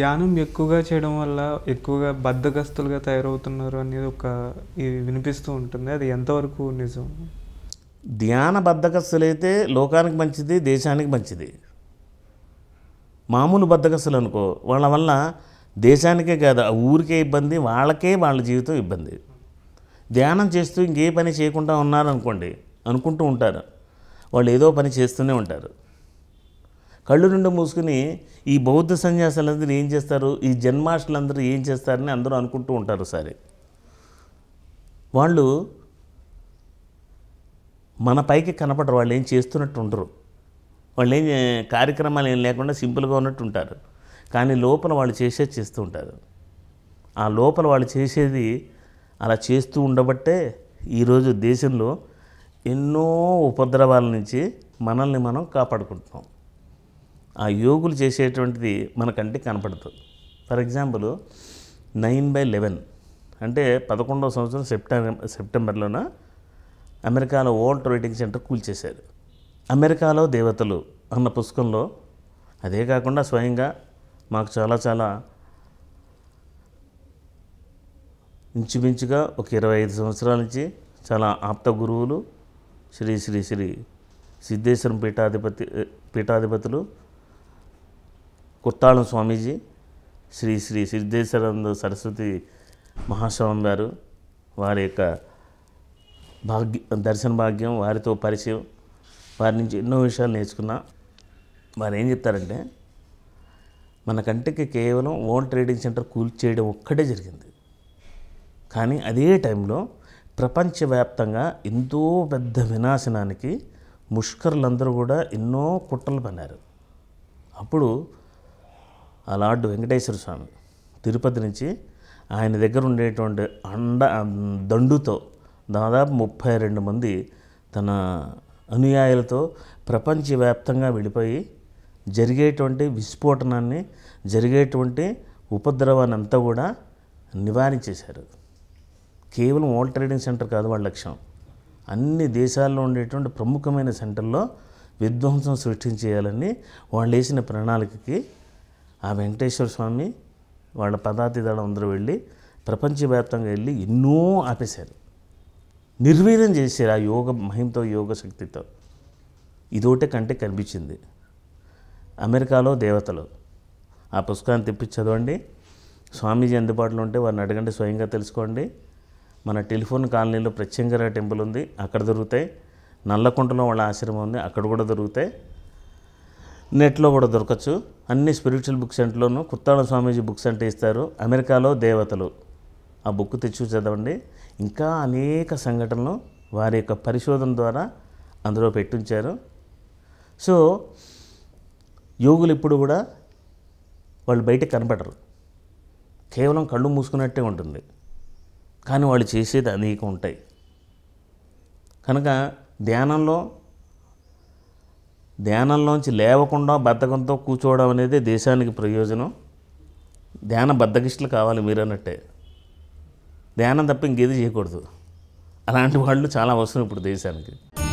ధ్యానం ఎక్కువగా చేయడం వల్ల ఎక్కువగా బద్దగస్తులుగా తయారవుతున్నారు అనేది ఒక ఇది వినిపిస్తూ ఉంటుంది అది ఎంతవరకు నిజం ధ్యాన బద్దగస్తులైతే లోకానికి మంచిది దేశానికి మంచిది మామూలు బద్దగస్తులు అనుకో వాళ్ళ వల్ల దేశానికే కాదు ఆ ఊరికే ఇబ్బంది వాళ్ళకే వాళ్ళ జీవితం ఇబ్బంది ధ్యానం చేస్తూ ఇంకే పని చేయకుండా ఉన్నారనుకోండి అనుకుంటూ ఉంటారు వాళ్ళు ఏదో పని చేస్తూనే ఉంటారు కళ్ళు నుండి మూసుకుని ఈ బౌద్ధ సన్యాసాలందరూ ఏం చేస్తారు ఈ జన్మాష్టలందరూ ఏం చేస్తారని అందరూ అనుకుంటూ ఉంటారు సరే వాళ్ళు మన పైకి కనపడరు వాళ్ళు ఏం చేస్తున్నట్టు ఉండరు వాళ్ళు ఏం కార్యక్రమాలు ఏం లేకుండా సింపుల్గా ఉన్నట్టు ఉంటారు కానీ లోపల వాళ్ళు చేసేది చేస్తూ ఉంటారు ఆ లోపల వాళ్ళు చేసేది అలా చేస్తూ ఉండబట్టే ఈరోజు దేశంలో ఎన్నో ఉపద్రవాల నుంచి మనల్ని మనం కాపాడుకుంటున్నాం ఆ యోగులు చేసేటువంటిది మనకంటే కనపడదు for example nine by eleven అంటే పదకొండవ సంవత్సరం సెప్టెంబర్ సెప్టెంబర్లోన అమెరికాలో ఓల్డ్ రైటింగ్ సెంటర్ కూల్చేశారు అమెరికాలో దేవతలు అన్న పుస్తకంలో అదే కాకుండా స్వయంగా మాకు చాలా చాలా ఇంచుమించుగా ఒక ఇరవై ఐదు సంవత్సరాల నుంచి చాలా ఆప్త గురువులు శ్రీ శ్రీ శ్రీ సిద్ధేశ్వరం పీఠాధిపతి పీఠాధిపతులు కుత్తాళం స్వామీజీ శ్రీ శ్రీ సిద్ధేశ్వరంద సరస్వతి మహాస్వామి గారు వారి యొక్క భాగ్య దర్శన భాగ్యం వారితో పరిచయం వారి నుంచి ఎన్నో విషయాలు నేర్చుకున్నా వారు ఏం చెప్తారంటే మన కంటికి కేవలం ఓన్ ట్రేడింగ్ సెంటర్ కూల్ చేయడం ఒక్కటే జరిగింది కానీ అదే టైంలో ప్రపంచవ్యాప్తంగా ఎంతో పెద్ద వినాశనానికి ముష్కరులందరూ కూడా ఎన్నో కుట్రలు పన్నారు అప్పుడు ఆ లార్డు వెంకటేశ్వర స్వామి తిరుపతి నుంచి ఆయన దగ్గర ఉండేటువంటి అండ దండుతో దాదాపు ముప్పై రెండు మంది తన అనుయాయులతో ప్రపంచవ్యాప్తంగా వెళ్ళిపోయి జరిగేటువంటి విస్ఫోటనాన్ని జరిగేటువంటి ఉపద్రవాన్ని అంతా కూడా నివారించేశారు కేవలం వరల్డ్ ట్రేడింగ్ సెంటర్ కాదు వాళ్ళ లక్ష్యం అన్ని దేశాల్లో ఉండేటువంటి ప్రముఖమైన సెంటర్లో విధ్వంసం సృష్టించేయాలని వాళ్ళు వేసిన ప్రణాళికకి ఆ వెంకటేశ్వర స్వామి వాళ్ళ పదాతి దళం అందరూ వెళ్ళి ప్రపంచవ్యాప్తంగా వెళ్ళి ఎన్నో ఆపేశారు నిర్వీర్యం చేశారు ఆ యోగ మహిమతో యోగ శక్తితో ఇదోటే కంటే కనిపించింది అమెరికాలో దేవతలు ఆ పుస్తకాన్ని తెప్పి చదవండి స్వామీజీ అందుబాటులో ఉంటే వారిని అడగండి స్వయంగా తెలుసుకోండి మన టెలిఫోన్ కాలనీలో ప్రత్యంగర టెంపుల్ ఉంది అక్కడ దొరుకుతాయి నల్లకుంటలో వాళ్ళ ఆశ్రమం ఉంది అక్కడ కూడా దొరుకుతాయి నెట్లో కూడా దొరకచ్చు అన్ని స్పిరిచువల్ బుక్ సెంటర్లోనూ కుత్తాళ స్వామీజీ బుక్ సెంటర్ ఇస్తారు అమెరికాలో దేవతలు ఆ బుక్ తెచ్చి చదవండి ఇంకా అనేక సంఘటనలు వారి యొక్క పరిశోధన ద్వారా అందులో పెట్టించారు సో యోగులు ఇప్పుడు కూడా వాళ్ళు బయటకు కనపడరు కేవలం కళ్ళు మూసుకున్నట్టే ఉంటుంది కానీ వాళ్ళు చేసేది అనేక ఉంటాయి కనుక ధ్యానంలో ధ్యానంలోంచి లేవకుండా బద్ధకంతో కూర్చోవడం అనేది దేశానికి ప్రయోజనం ధ్యాన బద్ధకిష్టలు కావాలి మీరు అన్నట్టే ధ్యానం తప్ప ఇంకేది చేయకూడదు అలాంటి వాళ్ళు చాలా అవసరం ఇప్పుడు దేశానికి